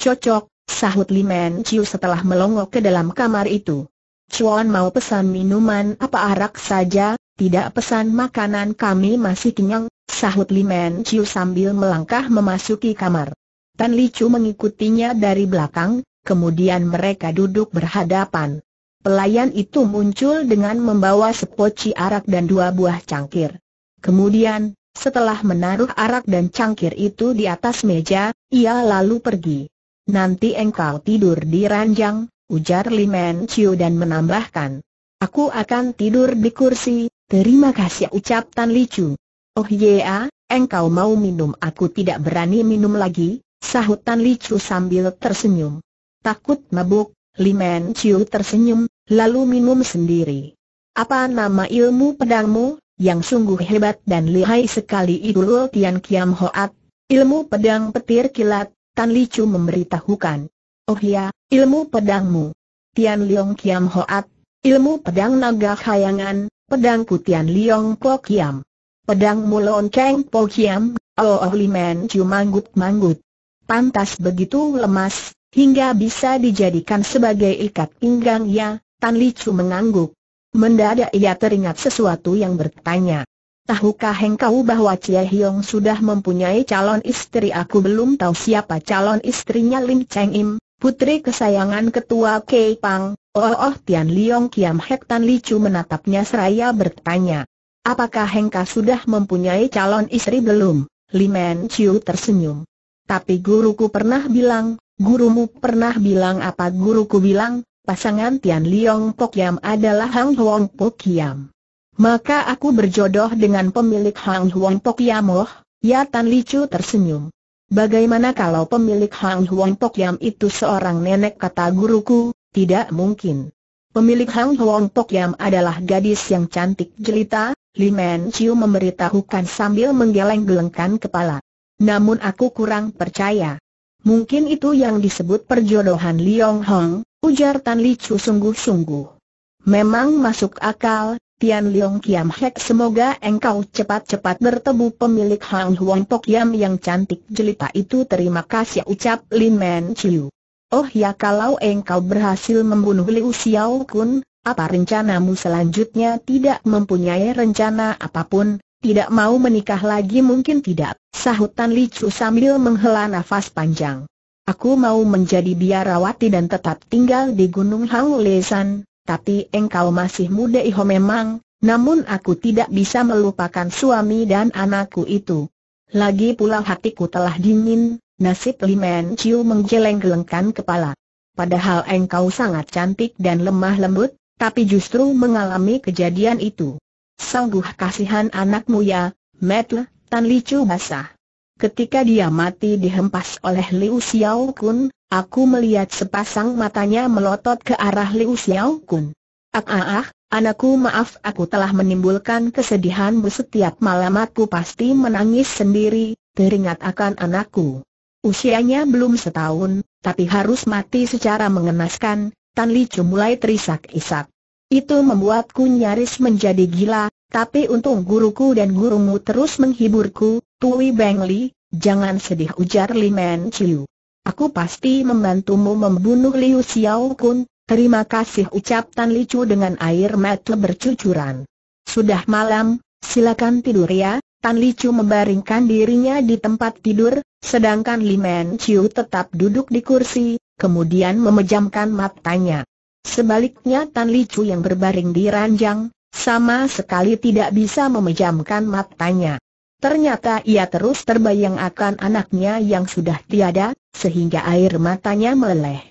Cocok, sahut Li Men Chiu setelah melongok ke dalam kamar itu. Chuan mau pesan minuman apa arak saja, tidak pesan makanan kami masih kenyang, sahut Li Men Chiu sambil melangkah memasuki kamar. Tan Chu mengikutinya dari belakang, kemudian mereka duduk berhadapan. Pelayan itu muncul dengan membawa sepoci arak dan dua buah cangkir. Kemudian, setelah menaruh arak dan cangkir itu di atas meja, ia lalu pergi. Nanti engkau tidur di ranjang, ujar Limen Chiu dan menambahkan. Aku akan tidur di kursi, terima kasih ucap Tan Chu. Oh ya, engkau mau minum aku tidak berani minum lagi, sahutan Chu sambil tersenyum. Takut mabuk, Men Ciu tersenyum, lalu minum sendiri. Apa nama ilmu pedangmu, yang sungguh hebat dan lihai sekali itu Tian Kiam Hoat, ilmu pedang petir kilat, Tan Li Chu memberitahukan. Oh ya, ilmu pedangmu. Tian Liong Kiam Hoat, ilmu pedang naga khayangan, pedangku Tian Liong Po Kiam. Pedang Mulon Keng Po Kiam, Oh Oh Men Ciu manggut-manggut. Pantas begitu lemas, hingga bisa dijadikan sebagai ikat pinggang ya, Tan Li Chu mengangguk. Mendadak ia teringat sesuatu yang bertanya. Tahukah engkau bahwa Chia Hiong sudah mempunyai calon istri aku belum tahu siapa calon istrinya Lim Cheng Im, putri kesayangan ketua Kei Pang, Oh Oh Tian Liong Kiam Hek Tan Chu menatapnya seraya bertanya. Apakah Hengka sudah mempunyai calon istri belum? Men Chiu tersenyum. Tapi guruku pernah bilang, gurumu pernah bilang apa guruku bilang, pasangan Tian Liong Pok Yam adalah Hang Huang Pok Kiam. Maka aku berjodoh dengan pemilik Hang Huang Kiam Yamoh, Ya Tan Licu tersenyum. Bagaimana kalau pemilik Hang Huang Pok Kiam itu seorang nenek kata guruku, tidak mungkin. Pemilik Hang Huang Pok Kiam adalah gadis yang cantik jelita, Li Men Chiu memberitahukan sambil menggeleng-gelengkan kepala namun aku kurang percaya. Mungkin itu yang disebut perjodohan Liong Hong, ujar Tan Li Chu sungguh-sungguh. Memang masuk akal, Tian Liong Kiam Hek semoga engkau cepat-cepat bertemu pemilik Hang Huang Pok Yam yang cantik jelita itu terima kasih ucap Lin Men Chiu. Oh ya kalau engkau berhasil membunuh Liu Xiao Kun, apa rencanamu selanjutnya tidak mempunyai rencana apapun, tidak mau menikah lagi mungkin tidak, sahutan Chu sambil menghela nafas panjang. Aku mau menjadi biarawati dan tetap tinggal di Gunung Haulesan, tapi engkau masih muda iho memang, namun aku tidak bisa melupakan suami dan anakku itu. Lagi pula hatiku telah dingin, nasib Li Men Chiu menggeleng-gelengkan kepala. Padahal engkau sangat cantik dan lemah lembut, tapi justru mengalami kejadian itu. Sungguh kasihan anakmu ya, Metle, Tan Li Chu basah. Ketika dia mati dihempas oleh Liu Xiao Kun, aku melihat sepasang matanya melotot ke arah Liu Xiao Kun. Ah ah ah, anakku maaf aku telah menimbulkan kesedihanmu setiap malam aku pasti menangis sendiri, teringat akan anakku. Usianya belum setahun, tapi harus mati secara mengenaskan, Tan Li Chu mulai terisak-isak. Itu membuatku nyaris menjadi gila, tapi untung guruku dan gurumu terus menghiburku, Tui Beng Li, jangan sedih ujar Li Men Chiu. Aku pasti membantumu membunuh Liu Xiao Kun, terima kasih ucap Tan Li Chu dengan air mata bercucuran. Sudah malam, silakan tidur ya, Tan Li Chu membaringkan dirinya di tempat tidur, sedangkan Li Men Chiu tetap duduk di kursi, kemudian memejamkan matanya. Sebaliknya Tan Li Chu yang berbaring di ranjang, sama sekali tidak bisa memejamkan matanya. Ternyata ia terus terbayang akan anaknya yang sudah tiada, sehingga air matanya meleleh.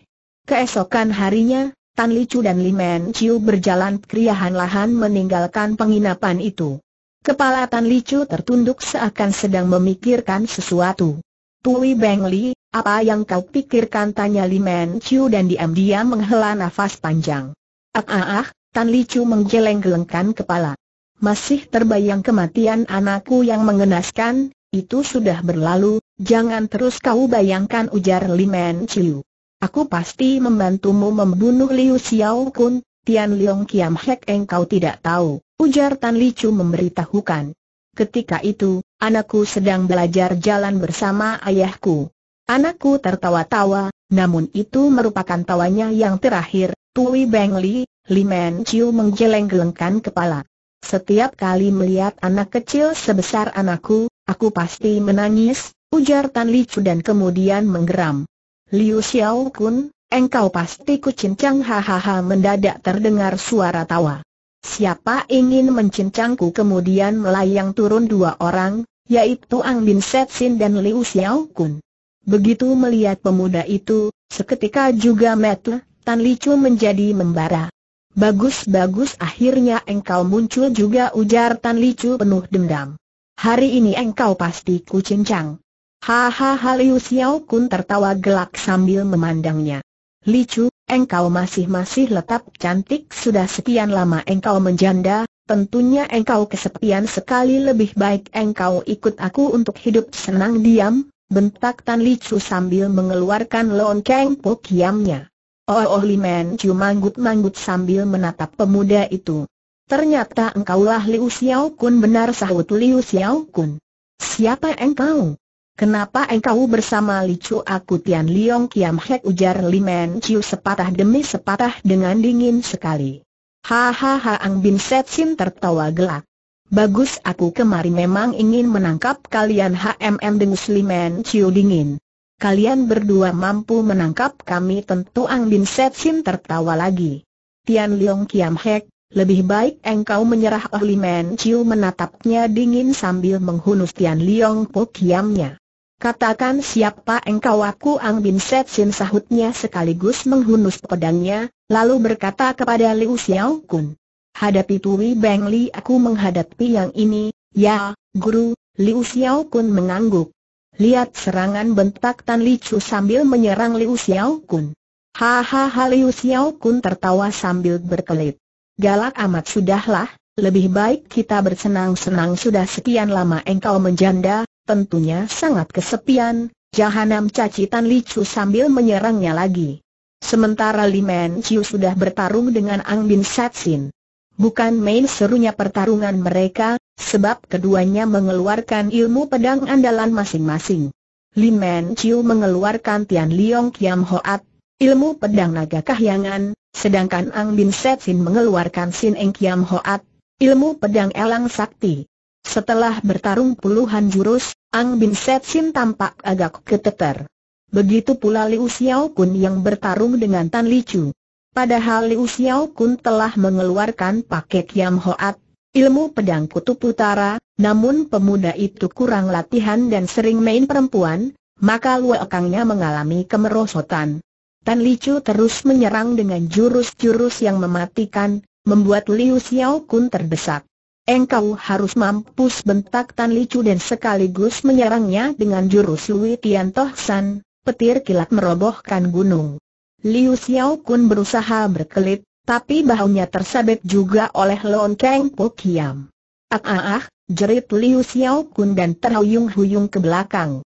Keesokan harinya, Tan Li Chu dan Limen Chiu berjalan keriahan-lahan meninggalkan penginapan itu. Kepala Tan Li Chu tertunduk seakan sedang memikirkan sesuatu. Tui Beng Li, apa yang kau pikirkan tanya Li Men Chiu dan diam-diam menghela nafas panjang. Ah ah ah, Tan Li Chu menggeleng-gelengkan kepala. Masih terbayang kematian anakku yang mengenaskan, itu sudah berlalu, jangan terus kau bayangkan ujar Li Men Chiu. Aku pasti membantumu membunuh Liu Xiao Kun, Tian Leong Kiam Hek engkau tidak tahu, ujar Tan Li Chu memberitahukan ketika itu, anakku sedang belajar jalan bersama ayahku. Anakku tertawa-tawa, namun itu merupakan tawanya yang terakhir, Tui Beng Li, Li Men Chiu menggeleng-gelengkan kepala. Setiap kali melihat anak kecil sebesar anakku, aku pasti menangis, ujar Tan Li Chu dan kemudian menggeram. Liu Xiao Kun, engkau pasti kucincang hahaha mendadak terdengar suara tawa. Siapa ingin mencincangku kemudian melayang turun dua orang, yaitu Ang Bin Sin dan Liu Xiao Kun. Begitu melihat pemuda itu, seketika juga Metu, Tan Licu menjadi membara. Bagus-bagus akhirnya engkau muncul juga ujar Tan Licu penuh dendam. Hari ini engkau pasti ku cincang. Hahaha Liu Xiao Kun tertawa gelak sambil memandangnya. Licu, engkau masih-masih letap cantik sudah sekian lama engkau menjanda, tentunya engkau kesepian sekali lebih baik engkau ikut aku untuk hidup senang diam, bentak Tan Li sambil mengeluarkan lonceng pukiamnya Oh, oh Li Men Chu manggut-manggut sambil menatap pemuda itu. Ternyata engkaulah Liu Xiao Kun benar sahut Liu Xiao Kun. Siapa engkau? Kenapa engkau bersama Licu aku Tian Liong Kiam Hek ujar Men Ciu sepatah demi sepatah dengan dingin sekali. Hahaha Ang Bin Set Sin tertawa gelak. Bagus aku kemari memang ingin menangkap kalian HMM dengus Men Ciu dingin. Kalian berdua mampu menangkap kami tentu Ang Bin Set Sin tertawa lagi. Tian Liong Kiam Hek, lebih baik engkau menyerah Oh Li Men Chiu menatapnya dingin sambil menghunus Tian Liong Po Kiamnya. Katakan siapa engkau aku Ang Bin Set Sin sahutnya sekaligus menghunus pedangnya, lalu berkata kepada Liu Xiao Kun. Hadapi Tui Beng Li aku menghadapi yang ini, ya, guru, Liu Xiao Kun mengangguk. Lihat serangan bentak Tan Li Chu sambil menyerang Liu Xiao Kun. Hahaha Liu Xiao Kun tertawa sambil berkelit. Galak amat sudahlah, lebih baik kita bersenang-senang sudah sekian lama engkau menjanda, tentunya sangat kesepian, jahanam caci cacitan Licu sambil menyerangnya lagi. Sementara Li Men Chiu sudah bertarung dengan Ang Bin Satsin. Bukan main serunya pertarungan mereka, sebab keduanya mengeluarkan ilmu pedang andalan masing-masing. Li Men Chiu mengeluarkan Tian Liong Kiam Hoat, ilmu pedang naga kahyangan, sedangkan Ang Bin Sin mengeluarkan Sin Eng Kiam Hoat, ilmu pedang elang sakti. Setelah bertarung puluhan jurus, Ang Bin Set Sin tampak agak keteter. Begitu pula Liu Xiao Kun yang bertarung dengan Tan Li Chu. Padahal Liu Xiao Kun telah mengeluarkan paket Yam Hoat, ilmu pedang kutub utara, namun pemuda itu kurang latihan dan sering main perempuan, maka luakangnya mengalami kemerosotan. Tan Li Chu terus menyerang dengan jurus-jurus yang mematikan, membuat Liu Xiao Kun terdesak. Engkau harus mampus bentak Tan Licu dan sekaligus menyerangnya dengan jurus Lui Tian Toh San, petir kilat merobohkan gunung. Liu Xiao Kun berusaha berkelit, tapi bahunya tersabet juga oleh Lon Kang Po Kiam. Ah ah ah, jerit Liu Xiao Kun dan terhuyung-huyung ke belakang.